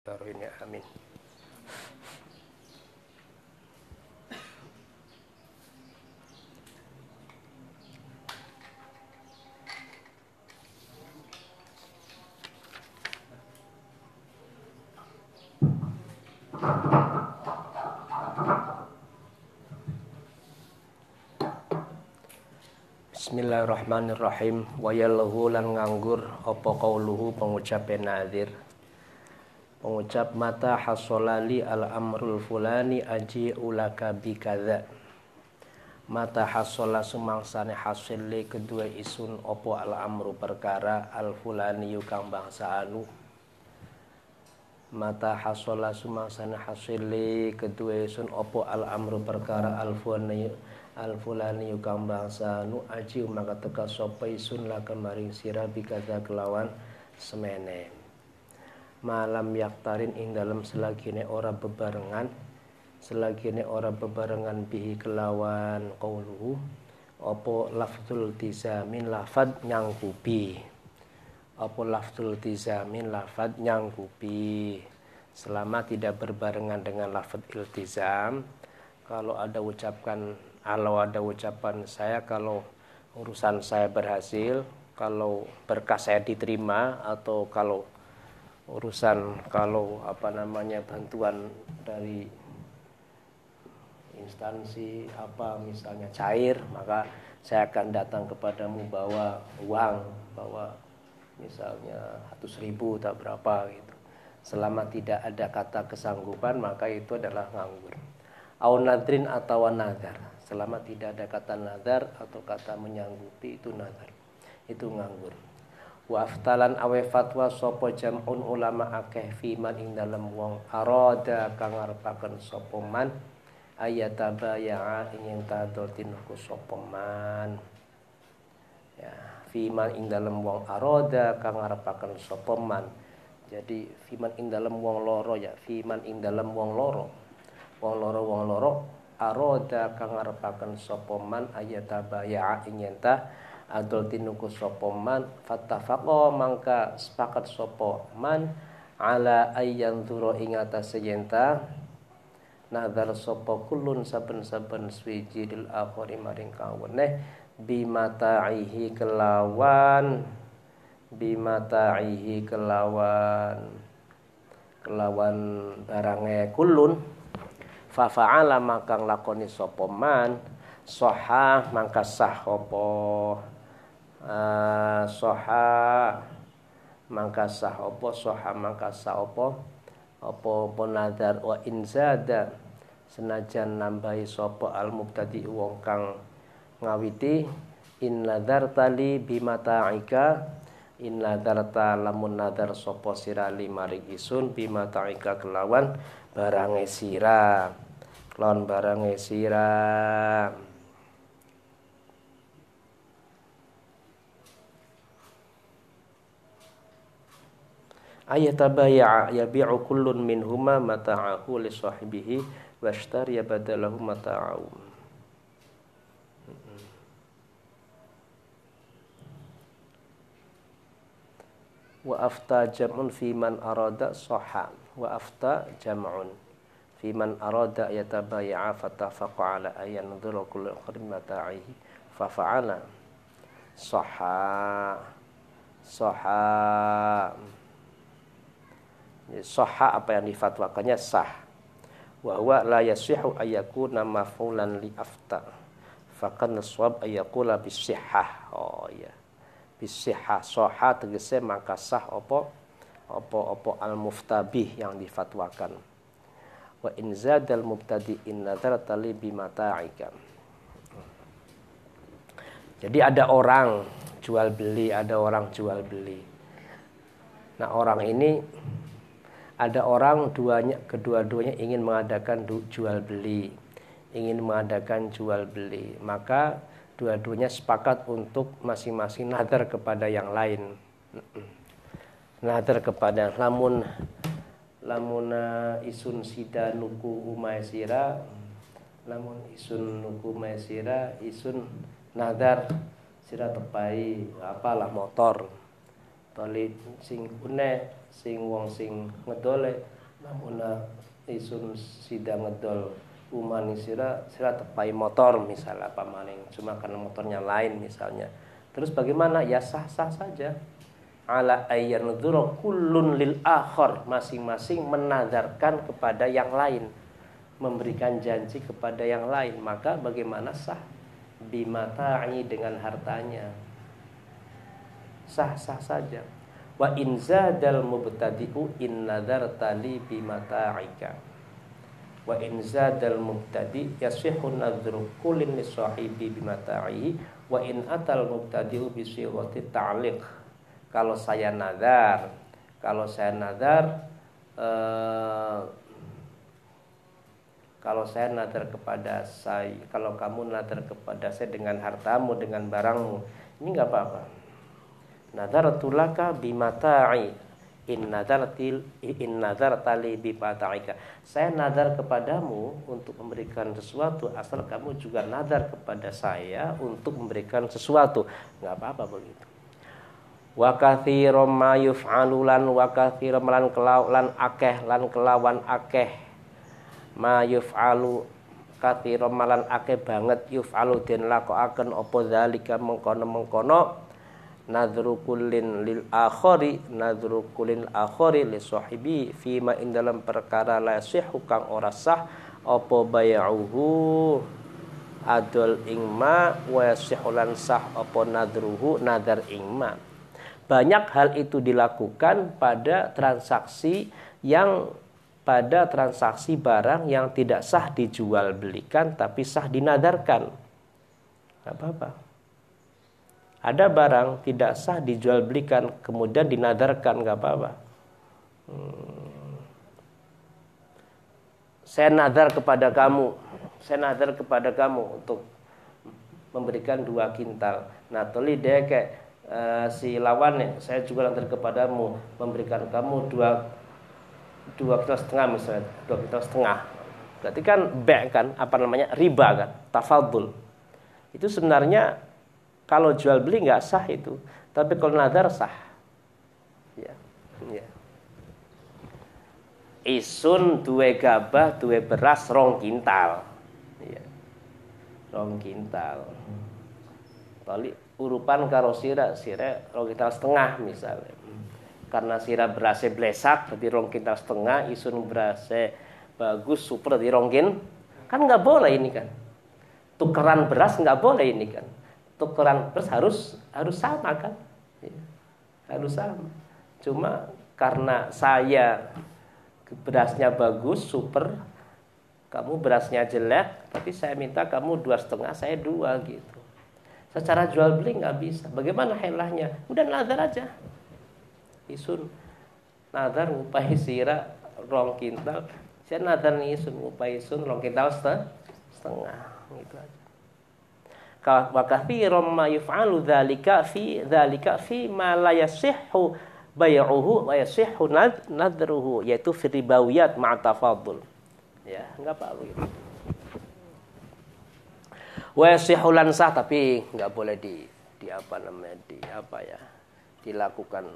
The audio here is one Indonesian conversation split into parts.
Taruhin ya amin Bismillahirrahmanirrahim Wa yalahu lan nganggur apa kauluhu pengucapan nadzir mengucap mata hasolali al amrul fulani aji ulaka bikadha mata hasola sumangsane hasili kedua isun opo al amru perkara al fulani yukang bangsa anu mata hasola sumangsane hasili kedua isun opo al amru perkara al fulani al fulani yukang bangsa anu aji maka teka sopa isun lah kemaring sirah bikadha kelawan semene malam yaktarin ing dalam selagi ne orang bebarengan selagi ne orang bebarengan bihi kelawan kaulu opo laftul tizamin lafad nyangkupi opo laftul tizamin lafad nyangkupi selama tidak berbarengan dengan lafad iltizam kalau ada ucapkan kalau ada ucapan saya kalau urusan saya berhasil kalau berkas saya diterima atau kalau urusan kalau apa namanya bantuan dari instansi apa misalnya cair maka saya akan datang kepadamu bawa uang bawa misalnya ratus ribu tak berapa gitu selama tidak ada kata kesanggupan maka itu adalah nganggur au nadrin atau nazar selama tidak ada kata nazar atau kata menyanggupi itu nazar itu nganggur waftalan awe fatwa sopo jam'un ulama akeh fiman ing dalem wong arada kang arepaken sopo man ayatabaya'a ing yen tinuku sopo man ya fiman ing dalem wong arada kang arepaken sopo man jadi fiman ing dalem wong loro ya fiman ing dalem wong loro wong loro wong loro aroda kang arepaken sopo man ayatabaya'a ing yen adol tinuku sopoman, man fatafako mangka sepakat sopoman, man ala ayyan dzura ingata sejenta yenta nazar kulun saben-saben swiji dil akhir maring bimata ihi kelawan bimata ihi kelawan kelawan barange kulun fafa'ala makang lakoni sopo man soha mangka sah Eh, soha mangka sah opo soha mangka sah opo opo ponadar wa inzada senajan nambahi sopo al mubtadi wong kang ngawiti in nadar tali bimata ika in nadar lamun nadar sopo sirali marik isun ika kelawan barang sira klon barang sira ayatabaya'a yabi'u kullun minhuma mata'ahu li sahibihi washtariya badalahu mata'ahu wa afta jam'un fi man arada soha wa afta jam'un fi man arada yatabaya'a fatafaqa ala ayan dhuru kullu qadmin mata'ihi fa fa'ala soha soha Ya, Soha apa yang difatwakannya sah. huwa la yasihu ayakuna maf'ulan li afta. Fakan naswab ayyakula bisihah. Oh iya. Bisihah. Soha tegese maka sah opo opo-opo al-muftabih yang difatwakan. Wa in zadal mubtadi'in nadarata li bimata'ika. Jadi ada orang jual beli, ada orang jual beli. Nah, orang ini ada orang duanya kedua-duanya ingin mengadakan jual beli ingin mengadakan jual beli maka dua-duanya sepakat untuk masing-masing nazar kepada yang lain nazar kepada lamun lamuna eh, isun sida nuku umaisira lamun isun nuku umaisira isun nazar sira tepai apalah motor talid sing une sing wong sing ngedole namuna isun sida ngedol umani sira sira tepai motor misalnya apa maning cuma karena motornya lain misalnya terus bagaimana ya sah sah saja ala ayyan kullun lil akhar masing-masing menazarkan kepada yang lain memberikan janji kepada yang lain maka bagaimana sah bimata'i dengan hartanya sah-sah saja wa in zadal mubtadi'u in nadarta li bimata aika. wa in zadal mubtadi yasihu nadhru kullin li sahibi bimata mata'ihi wa in atal mubtadi'u bi sighati ta'liq kalau saya nazar kalau saya nazar eh, kalau saya nazar kepada saya kalau kamu nazar kepada saya dengan hartamu dengan barangmu ini nggak apa-apa nadartu laka bimata'i in nadartil in nadartali bimata'ika saya nadar kepadamu untuk memberikan sesuatu asal kamu juga nadar kepada saya untuk memberikan sesuatu nggak apa-apa begitu wa kathirum ma yuf'alu lan wa kathirum lan kelau lan akeh lan kelawan akeh ma yuf'alu kathirum lan akeh banget yuf'alu den lakokaken apa zalika mengkono-mengkono nadru kullin lil akhari nadru kullin akhari li sahibi fima in dalam perkara la sihu kang ora sah apa bayauhu adol ingma wa sihulan sah apa nadruhu nadar ingma banyak hal itu dilakukan pada transaksi yang pada transaksi barang yang tidak sah dijual belikan tapi sah dinadarkan. Gak apa-apa ada barang tidak sah dijual belikan kemudian dinadarkan nggak apa-apa hmm. saya nadar kepada kamu saya nadar kepada kamu untuk memberikan dua kintal nah tuli dia uh, si lawannya saya juga nadar kepadamu memberikan kamu dua dua kintal setengah misalnya dua kintal setengah berarti kan back kan apa namanya riba kan tafadul itu sebenarnya kalau jual beli nggak sah itu, tapi kalau nadar sah. Ya. ya. Isun dua gabah dua beras rong kintal. Ya. Rong kintal. Tali urupan karo sira sira rong kintal setengah misalnya. Karena sira berasnya blesak, jadi rong kintal setengah, isun berasnya bagus, super, jadi rong kan nggak boleh ini kan tukeran beras nggak boleh ini kan tukeran terus harus harus sama kan ya, harus sama cuma karena saya berasnya bagus super kamu berasnya jelek tapi saya minta kamu dua setengah saya dua gitu secara jual beli nggak bisa bagaimana helahnya udah nazar aja isun nazar upai sira rong kintal saya nazar nih isun upai isun rong kintal setengah gitu aja wa katsiran ma yuf'alu dzalika fi dzalika fi ma la yasihhu bay'uhu wa yasihhu nadruhu yaitu fi ribawiyat ma tafadul ya enggak apa begitu wa yasihhu sah tapi enggak boleh di di apa namanya di apa ya dilakukan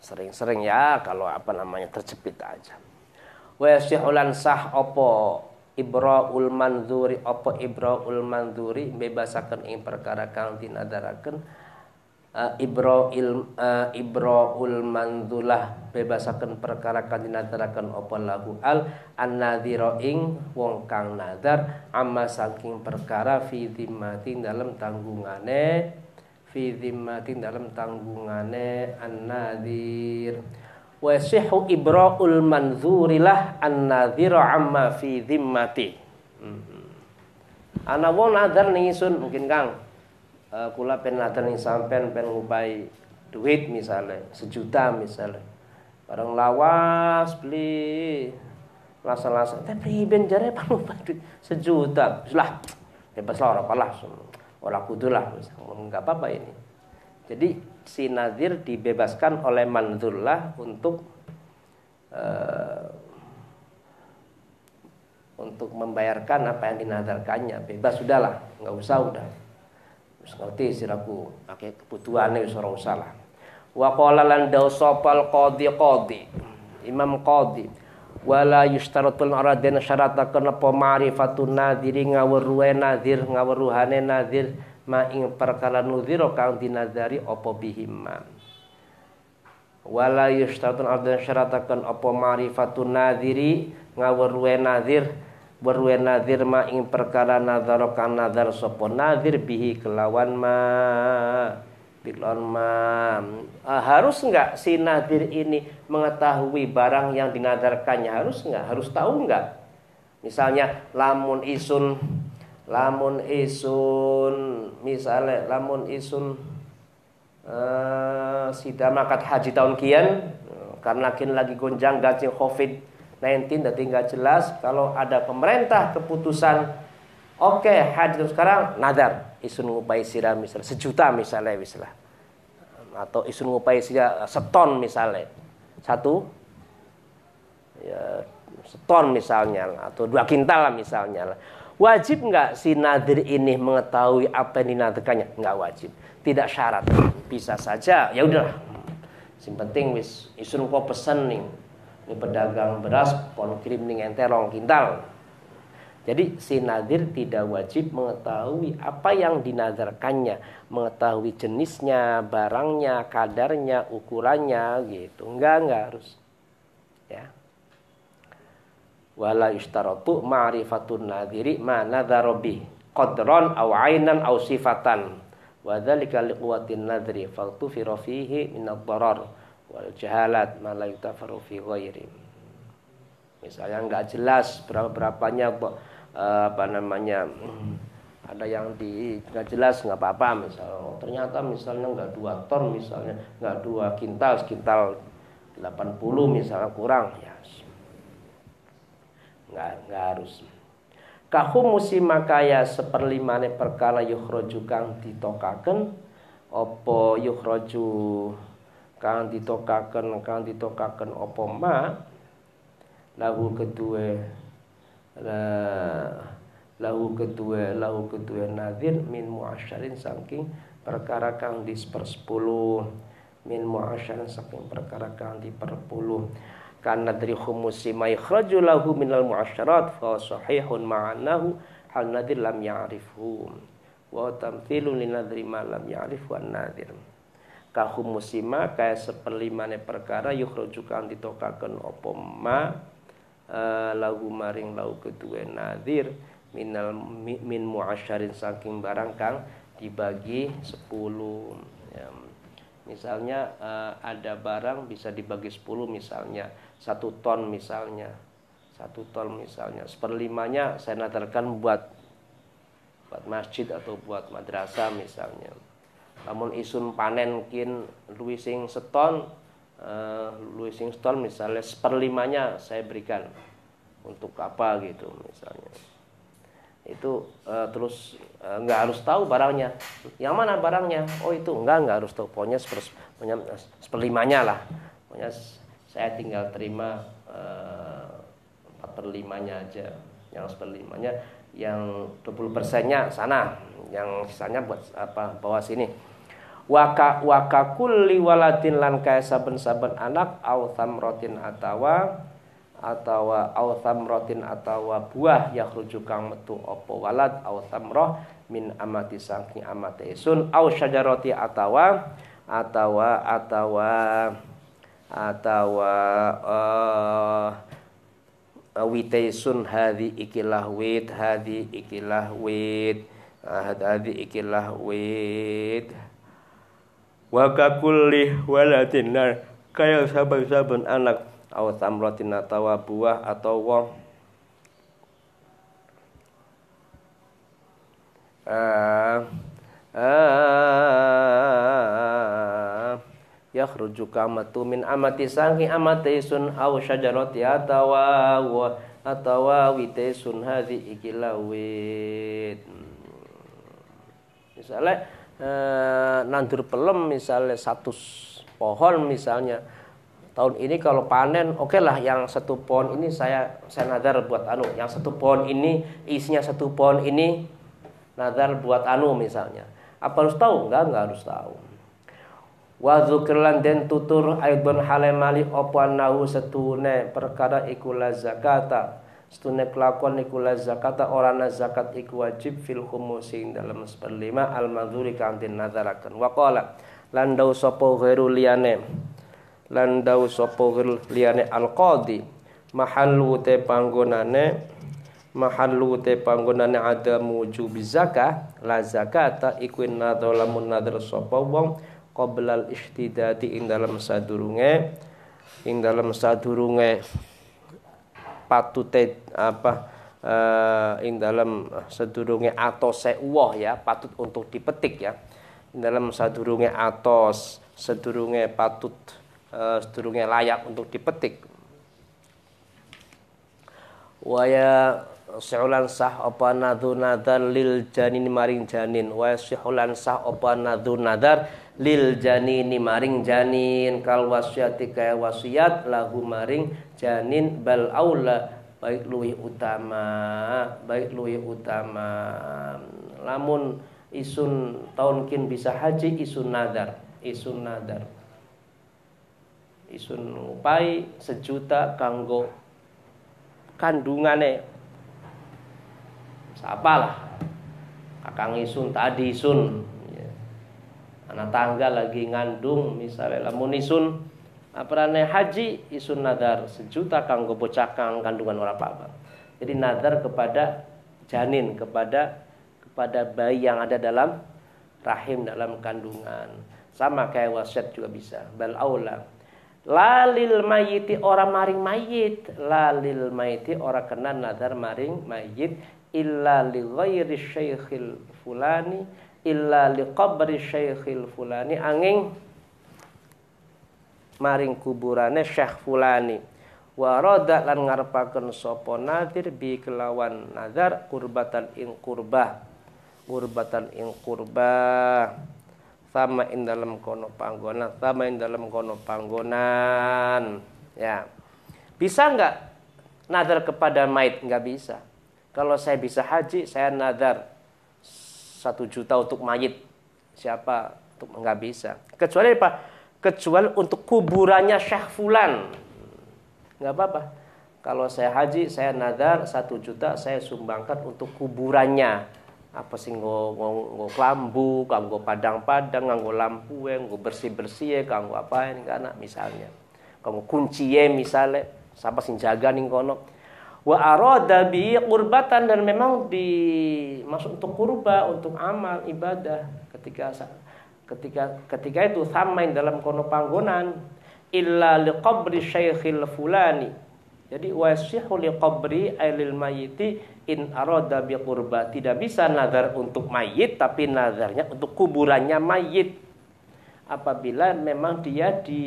sering-sering ya kalau apa namanya terjepit aja wa yasihhu sah opo ibraul manzuri apa ibraul manzuri bebasakan ing perkara kang dinadaraken uh, eh, ibraul uh, eh, ibraul manzulah bebasakan perkara kang dinadaraken apa lahu al annadzira ing wong kang nadar amma saking perkara fi dimmatin dalam tanggungane fi dimmatin dalam tanggungane annadir wa sihu ibra'ul manzurilah an-nadhira amma fi dhimmati hmm. ana wong nadhar ning isun mungkin Kang e, kula pen nadhar ning sampean pen ngupai duit misalnya sejuta misalnya barang lawas beli lasa-lasa tapi ben jare pan duit sejuta lah bebas lah ora palah ora kudulah enggak apa-apa ini jadi si Nadir dibebaskan oleh Manzullah untuk uh, untuk membayarkan apa yang dinadarkannya bebas sudahlah nggak usah udah wis ngerti siraku pakai kebutuhannya itu seorang usah wa qala lan qadi qadi imam qadi wala yushtaratun aradin syarata kana apa ma'rifatun nadhiri ngawruhe nadir ngawruhane nadhir, ngawruhane nadhir ma ing perkara nuziro kang dinazari opo bihima wala yustatun abdan syaratakan opo ma'rifatun nadiri ngawerwe nadhir berwe nadhir ma ing perkara nadhara kang nadhar sopo nadhir bihi kelawan ma bilon ma uh, harus enggak si nadir ini mengetahui barang yang dinadarkannya harus enggak harus tahu enggak misalnya lamun isun lamun isun misalnya lamun isun uh, eh, sida makat haji tahun kian karena kini lagi gonjang gaji covid 19 dan tinggal jelas kalau ada pemerintah keputusan oke okay, haji sekarang nadar isun ngupai sira misalnya sejuta misalnya misalnya atau isun ngupai sira seton misalnya satu ya, seton misalnya atau dua kintal misalnya Wajib nggak si nadir ini mengetahui apa yang dinadirkannya? Nggak wajib. Tidak syarat. Bisa saja. Ya udahlah. Sing penting wis isun kok pesen nih. Ini pedagang beras pon kirim nih enterong kintal. Jadi si nadir tidak wajib mengetahui apa yang dinadarkannya, mengetahui jenisnya, barangnya, kadarnya, ukurannya gitu. Nggak, enggak harus. Ya wala yushtaratu ma'rifatun nadhiri ma nadhara bih qadran aw ainan aw sifatan wa dzalika liquwatin nadhri fi rafihi min ad-darar wal jahalat ma la yutafaru fi ghairi misalnya nggak jelas berapa berapanya eh, apa namanya ada yang di nggak jelas nggak apa-apa misalnya oh, ternyata misalnya nggak dua ton misalnya nggak dua kintal kintal 80 misalnya kurang ya nggak, nggak harus kahumusi makaya ne perkala yukroju kang ditokaken opo yukroju kang ditokaken kang ditokaken opo ma lagu kedua, la, lahu kedua, lahu kedua nadir min muasyarin saking perkara kang dispersepuluh min muasyarin saking perkara kang di diperpuluh karena dari humusi mai ikhraju lahu minal mu'asyarat fa sahihun ma'annahu hal nadir lam yarifhum, wa tamthilun li nadri ma lam ya'rifu an nadir ka khumusi ma kaya seperlimane perkara yukhraju kang ditokaken apa ma eh, lahu maring lahu kedua nadir minal min mu'asyarin saking barang kang dibagi 10 misalnya uh, ada barang bisa dibagi 10 misalnya satu ton misalnya satu ton misalnya seperlimanya saya natarkan buat buat masjid atau buat madrasah misalnya namun isun panen kin luising seton uh, eh, luising seton misalnya seperlimanya saya berikan untuk apa gitu misalnya itu uh, terus uh, nggak harus tahu barangnya yang mana barangnya oh itu enggak nggak harus tahu pokoknya seper, eh, lah pokoknya saya tinggal terima empat perlimanya aja yang seperlimanya yang 20 persennya sana yang sisanya buat apa bawa sini waka waka kulli waladin lan kaya saben-saben anak au tamrotin atawa atau au rotin atau buah ya kang metu opo walad au roh min amati sangki amate sun au syajarati atau atau atau atau eh, wite witaisun hadi ikilah wit hadi ikilah wit ah, hadi ikilah wit wakakulih walatinar kayak kaya saban-saban anak au samratin atau buah atau wong ah, ah, ya khruju kamatu min amati sangi amati sun au syajarati atau atau wite sun hadhi ikilawit misalnya eh, nandur pelem misalnya satu pohon misalnya tahun ini kalau panen oke okay lah yang satu pohon ini saya saya nazar buat anu yang satu pohon ini isinya satu pohon ini nazar buat anu misalnya apa harus tahu enggak enggak harus tahu wa zukirlan den tutur aidun halemali opo nahu setune perkara ikula zakata setune kelakuan ikula zakata na zakat iku wajib fil humusin dalam seperlima al madhuri kantin nadarakan wakola landau sopo gheru lan daw sapa liyane al qadi mahallu te panggonane mahallu te panggonane ada wujubi zakah la zakata iku nadho lamun nadhar sapa wong qoblal istidati ing dalam sadurunge ing dalam sadurunge patute apa uh, ing dalam sedurunge atos sewah ya patut untuk dipetik ya ing dalam sadurunge atos sedurunge patut Eh, sedurungnya layak untuk dipetik waya sihulan sah apa nadu nadar lil janin maring janin waya sihulan sah apa nadu nadar lil janin maring janin kal wasiati kaya wasiat lagu maring janin bal aula baik luwi utama baik luwi utama lamun isun taunkin bisa haji isun nadar isun nadar isun upai sejuta kanggo kandungane lah kakang isun tadi isun ya. anak tangga lagi ngandung misalnya lamun isun aparane haji isun nadar sejuta kanggo bocah kang kandungan orang apa jadi nadar kepada janin kepada kepada bayi yang ada dalam rahim dalam kandungan sama kayak wasiat juga bisa bal aula lalil mayiti orang maring mayit lalil mayiti orang kena nadar maring mayit illa li ghairi syekhil fulani illa li qabri syekhil fulani angin maring kuburane syekh fulani wa lan ngarepaken sopo nadir bi kelawan nazar kurbatan ing kurbah kurbatan ing kurbah sama in dalam kono panggonan sama in dalam kono panggonan ya bisa nggak nazar kepada mait nggak bisa kalau saya bisa haji saya nazar satu juta untuk mayit siapa untuk nggak bisa kecuali apa kecuali untuk kuburannya Syekh Fulan nggak apa-apa kalau saya haji saya nazar satu juta saya sumbangkan untuk kuburannya apa sih nggo nggo, nggo klambu padang-padang nggo lampu nggo bersih-bersih kanggo apa ini anak misalnya kanggo kunci ya misalnya siapa sih jaga nih kono wa aroda bi kurbatan dan memang di masuk untuk kurba untuk amal ibadah ketika ketika ketika itu samain dalam kono panggonan illa liqabri syaikhil fulani jadi oleh liqabri ailil mayiti in arada bi qurba. Tidak bisa nazar untuk mayit tapi nazarnya untuk kuburannya mayit. Apabila memang dia di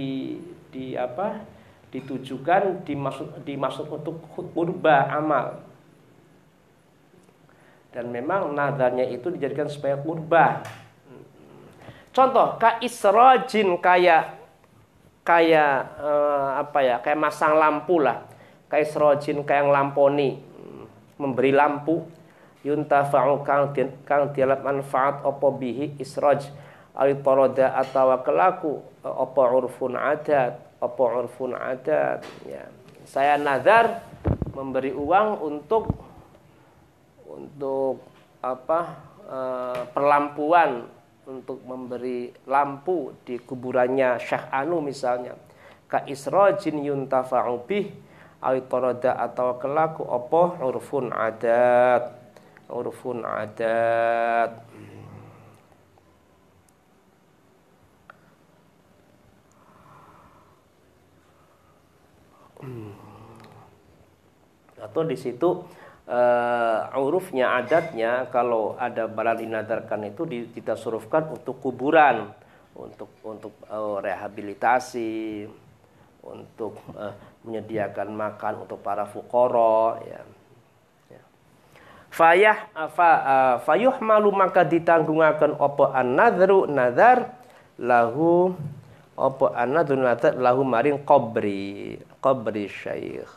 di apa? ditujukan dimaksud dimaksud untuk kurba amal. Dan memang nadarnya itu dijadikan supaya kurba. Contoh ka isrojin kayak kayak eh, apa ya? kayak masang lampu lah kaisrojin yang lamponi hmm, memberi lampu fa'u kang kang dialat manfaat opo bihi isroj aliporoda atau kelaku opo urfun adat opo urfun adat ya saya nazar memberi uang untuk untuk apa e, perlampuan untuk memberi lampu di kuburannya Syekh Anu misalnya ka isrojin yuntafa'u bih awit atau kelaku opo urfun adat urfun adat atau di situ uh, urufnya adatnya kalau ada barang dinadarkan itu di, kita surufkan untuk kuburan untuk untuk uh, rehabilitasi untuk uh, menyediakan makan untuk para fukoro ya. ya. Fayah ah, fa, uh, fayuh malu maka ditanggungakan opo anadru nadru nadar lahu opo anadru nadru nadar lahu maring qabri qabri syaikh.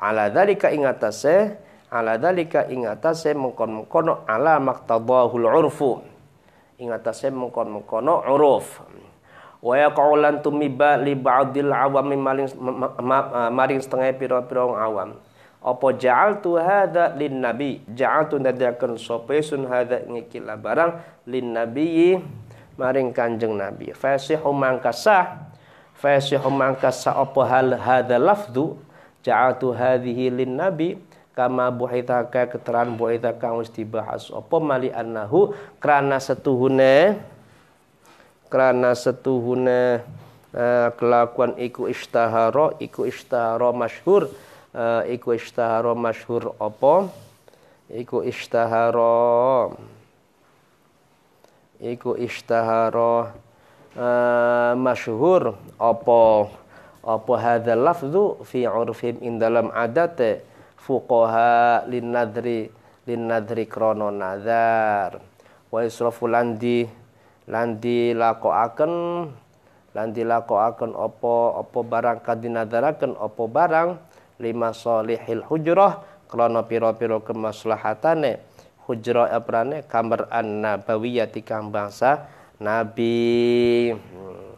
Ala dalika ingatase ala dalika ingatase mengkon mengkono ala maktabahul urfu. Ingatase mengkon mengkono uruf wa yaqulan tumiba li ba'dil awam maring maring setengah pira-pira awam apa ja'altu hadza lin nabi ja'altu nadakan sapa hadza ngikila barang lin nabi maring kanjeng nabi fasihu mangkasah fasihu mangkasah apa hal hadza lafdu ja'altu hadhihi lin nabi kama buhitaka keteran buhitaka mesti bahas apa mali annahu krana setuhune karena setuhuna uh, eh, kelakuan iku istaharo iku ishtahara masyhur uh, iku istaharo masyhur apa iku istaharo iku istaharo uh, eh, masyhur apa apa hadzal lafzu fi urfihim in dalam adat fuqaha lin nadri lin nadri krana nazar wa israfu lan dilakokaken lan akan opo opo barang kadinadaraken opo barang lima solihil hujroh krono piro piro kemaslahatane hujroh aprane kamar an nabawiyati kang bangsa nabi hmm.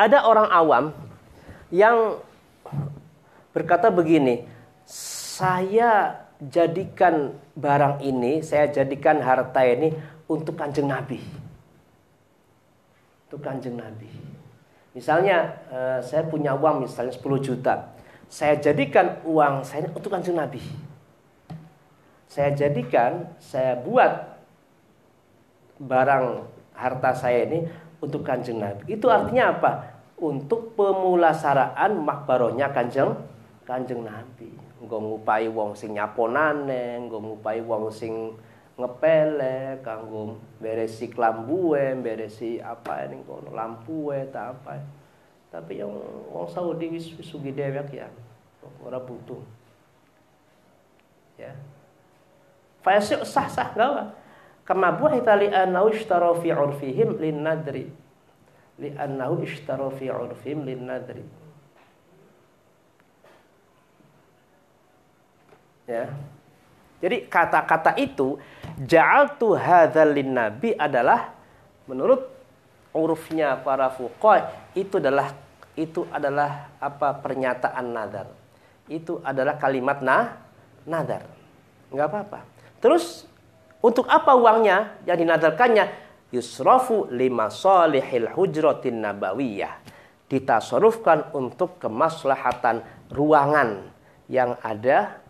ada orang awam yang berkata begini saya jadikan barang ini saya jadikan harta ini untuk kanjeng nabi untuk kanjeng Nabi. Misalnya eh, saya punya uang misalnya 10 juta. Saya jadikan uang saya untuk kanjeng Nabi. Saya jadikan, saya buat barang harta saya ini untuk kanjeng Nabi. Itu artinya apa? Untuk pemulasaraan makbaronya kanjeng kanjeng Nabi. Nggak ngupai wong sing nyaponane, nggak ngupai wong sing ngepele kanggo beresi klambuwe beresi apa ya ini kono lampuwe tak apa ya. tapi yang wong Saudi wis sugi dewek ya ora butuh ya fasyuk sah sah gawa kama buhita li anau ishtara fi urfihim lin nadri li annahu ishtara fi urfihim lin nadri ya jadi kata-kata itu ja'altu hazalin nabi adalah menurut urufnya para fuqoy itu adalah itu adalah apa pernyataan nazar. Itu adalah kalimat nah nazar. Enggak apa-apa. Terus untuk apa uangnya yang dinadarkannya? Yusrafu lima solihil hujrotin nabawiyah. Ditasarufkan untuk kemaslahatan ruangan yang ada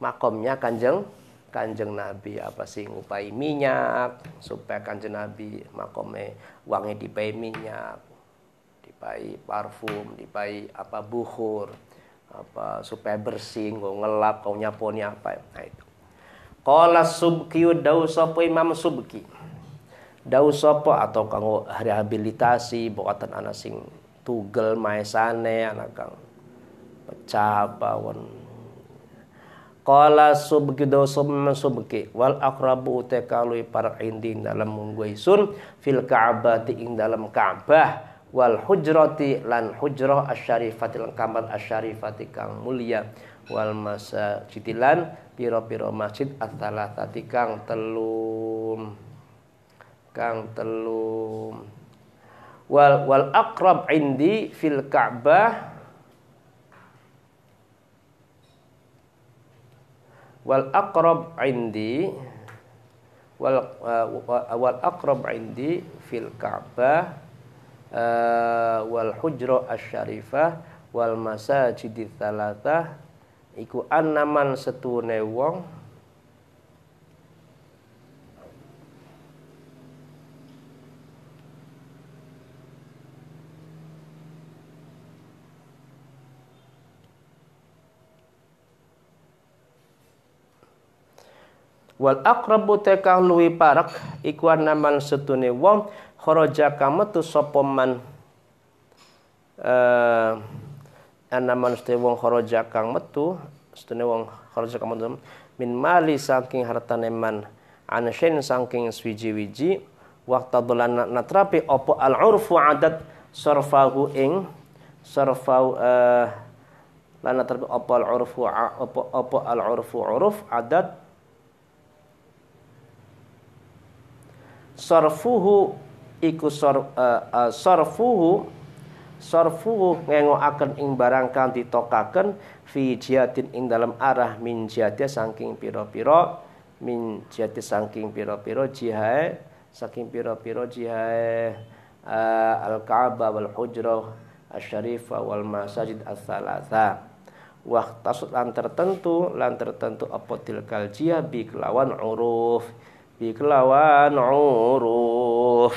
makomnya kanjeng kanjeng Nabi apa sih ngupai minyak supaya kanjeng Nabi makomnya wangi dipai minyak dipai parfum dipai apa buhur apa supaya bersih nggak ngelap kau nyaponi apa nah itu Kala subki dausopo sopo imam subki Dau sopo atau kanggo rehabilitasi Bokatan anak sing tugel maesane anak kang pecah bawon Kala subki do summa subki wal akrabu utekalui para indin dalam mungguai sun fil kaabati ing dalam ka'bah wal hujrati lan hujrah lan kamar asyarifati kang mulia wal masa citilan piro-piro masjid atalah tati kang telum kang telum wal wal akrab indi fil ka'bah wal aqrab indi wal uh, wal aqrab indi fil ka'bah uh, wal hujra asy-syarifah wal masajidil tsalatah iku annaman setune wong wal akrabu tekah luwi parak iku naman setune wong kharaja kametu sapa man eh anaman setune wong kharaja kang metu setune wong kharaja kang metu min mali saking harta neman anshen saking swiji-wiji waktu dolan natrapi opo al urfu adat sarfahu ing sarfau eh lan natrapi opo al urfu opo opo al urfu uruf adat Sorfuhu iku sor, uh, eh, uh, eh, sarfuhu sarfuhu ing barang kang ditokaken fi jiatin ing dalam arah min jiatia saking piro-piro min jiati saking piro-piro jihai saking piro-piro jihai uh, eh, al-Ka'bah wal hujrah al syarifah wal masajid as salasa waqtasud lan tertentu lan tertentu apotil kal jia bi kelawan uruf dikelawan uruf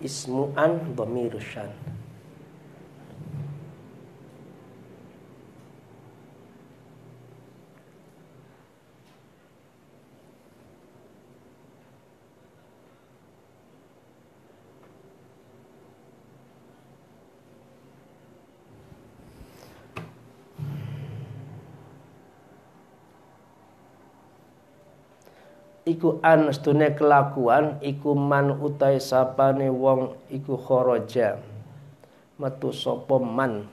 ismu an dhamirusyan iku an sedune kelakuan iku man utai sapane wong iku horoja, metu sapa man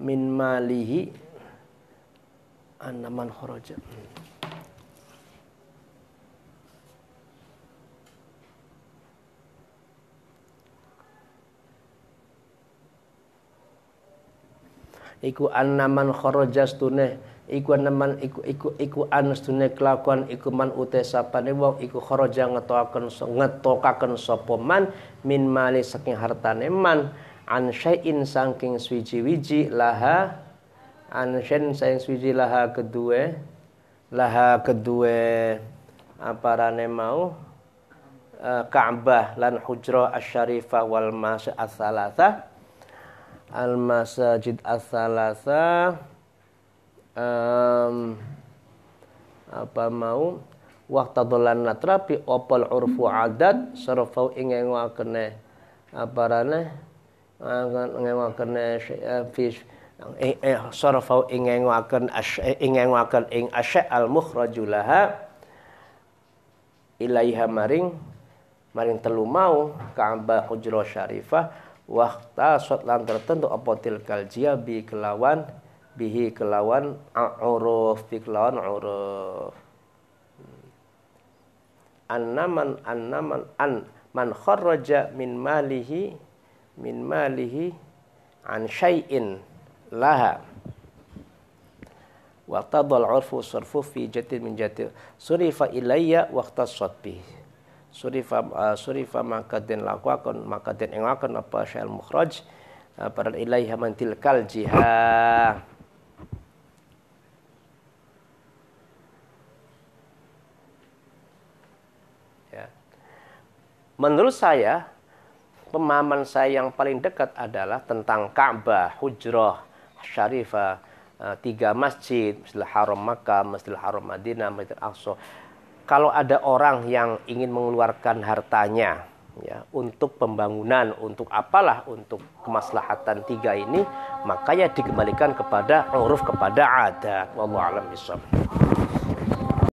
min malihi annaman kharaja iku annaman kharaja stune iku annaman iku iku iku an stune kelakuan iku man ute sapane wong iku kharaja ngetokaken ngetokaken sapa man min mali saking hartane man an syai'in saking swiji-wiji laha an syai'in saking swiji laha kedue laha kedue aparane mau eh, Ka'bah lan hujra asy-syarifah wal masyi ats al-masajid as-salasa um, apa mau waqtadulan natrapi opal urfu adat ingin ingengwakene fish sorfau ingin sarfau ingin ingengwaken ing ashe al mukhrajulaha ilaiha maring maring telu mau Ka'bah hujro Syarifah wakta sotlan tertentu apa tilkal bi kelawan bihi kelawan uruf bi kelawan uruf annaman annaman an man kharaja min malihi min malihi an syai'in laha wa tadal urfu surfu fi jatin min jatil surifa ilayya waqtas sadbih surifa ah, surifa maka den lakukan, maka den engakon apa syal mukhraj ah, para ilaiha mantil kal jiha ya. menurut saya pemahaman saya yang paling dekat adalah tentang Ka'bah, Hujrah, Syarifah, ah, tiga masjid, Masjidil Haram Makkah, Masjidil Haram Madinah, Masjidil Aqsa kalau ada orang yang ingin mengeluarkan hartanya ya untuk pembangunan untuk apalah untuk kemaslahatan tiga ini makanya dikembalikan kepada uruf kepada adat wallahu alam bisawab